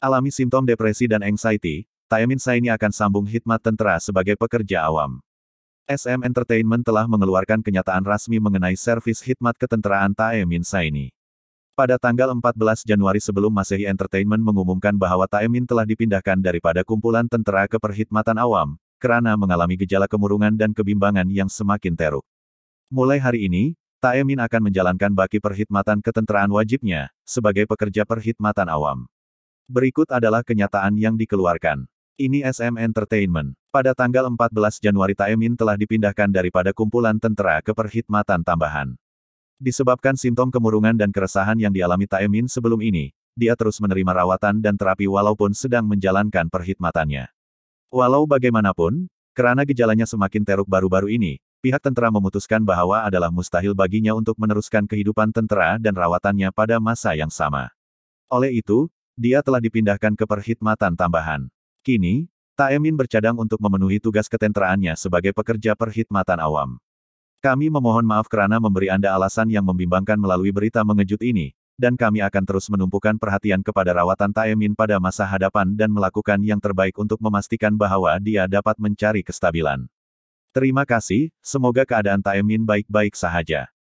alami simptom depresi dan anxiety, Taemin Saini akan sambung hikmat tentera sebagai pekerja awam. SM Entertainment telah mengeluarkan kenyataan rasmi mengenai servis hikmat ketenteraan Taemin Saini. Pada tanggal 14 Januari sebelum Masehi Entertainment mengumumkan bahwa Taemin telah dipindahkan daripada kumpulan tentera ke perhitmatan awam, karena mengalami gejala kemurungan dan kebimbangan yang semakin teruk. Mulai hari ini, Taemin akan menjalankan baki perhitmatan ketenteraan wajibnya, sebagai pekerja perhitmatan awam. Berikut adalah kenyataan yang dikeluarkan. Ini SM Entertainment. Pada tanggal 14 Januari Taemin telah dipindahkan daripada kumpulan tentera ke perkhidmatan tambahan. Disebabkan simptom kemurungan dan keresahan yang dialami Taemin sebelum ini, dia terus menerima rawatan dan terapi walaupun sedang menjalankan perkhidmatannya. Walau bagaimanapun, karena gejalanya semakin teruk baru-baru ini, pihak tentara memutuskan bahwa adalah mustahil baginya untuk meneruskan kehidupan tentara dan rawatannya pada masa yang sama. Oleh itu, dia telah dipindahkan ke perkhidmatan tambahan. Kini, Taemin bercadang untuk memenuhi tugas ketenteraannya sebagai pekerja perkhidmatan awam. Kami memohon maaf karena memberi Anda alasan yang membimbangkan melalui berita mengejut ini, dan kami akan terus menumpukan perhatian kepada rawatan Taemin pada masa hadapan dan melakukan yang terbaik untuk memastikan bahwa dia dapat mencari kestabilan. Terima kasih, semoga keadaan Taemin baik-baik sahaja.